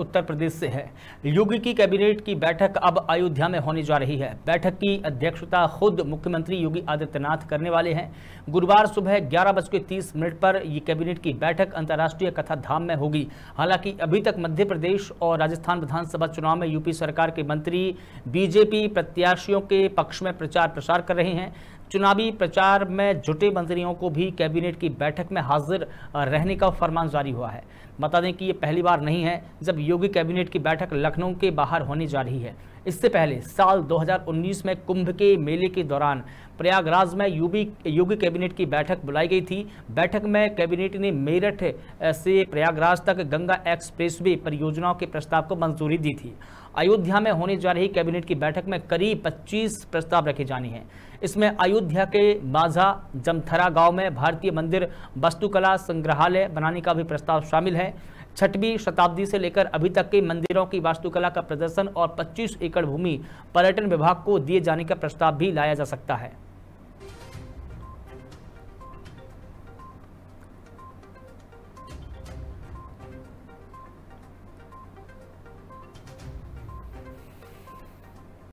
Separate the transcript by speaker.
Speaker 1: उत्तर प्रदेश से है योगी की कैबिनेट की बैठक अब अयोध्या में होने जा रही है बैठक की अध्यक्षता खुद मुख्यमंत्री योगी आदित्यनाथ करने वाले हैं गुरुवार सुबह ग्यारह बज के तीस मिनट पर ये कैबिनेट की बैठक अंतर्राष्ट्रीय कथा धाम में होगी हालांकि अभी तक मध्य प्रदेश और राजस्थान विधानसभा चुनाव में यूपी सरकार के मंत्री बीजेपी प्रत्याशियों के पक्ष में प्रचार प्रसार कर रहे हैं चुनावी प्रचार में जुटे मंत्रियों को भी कैबिनेट की बैठक में हाजिर रहने का फरमान जारी हुआ है बता दें कि ये पहली बार नहीं है जब योगी कैबिनेट की बैठक लखनऊ के बाहर होने जा रही है इससे पहले साल 2019 में कुंभ के मेले के दौरान प्रयागराज में यूपी योगी कैबिनेट की बैठक बुलाई गई थी बैठक में कैबिनेट ने मेरठ से प्रयागराज तक गंगा एक्सप्रेसवे परियोजनाओं के प्रस्ताव को मंजूरी दी थी अयोध्या में होने जा रही कैबिनेट की बैठक में करीब 25 प्रस्ताव रखे जाने हैं इसमें अयोध्या के माझा जमथरा गांव में भारतीय मंदिर वस्तुकला संग्रहालय बनाने का भी प्रस्ताव शामिल है छठवीं शताब्दी से लेकर अभी तक के मंदिरों की वास्तुकला का प्रदर्शन और 25 एकड़ भूमि पर्यटन विभाग को दिए जाने का प्रस्ताव भी लाया जा सकता है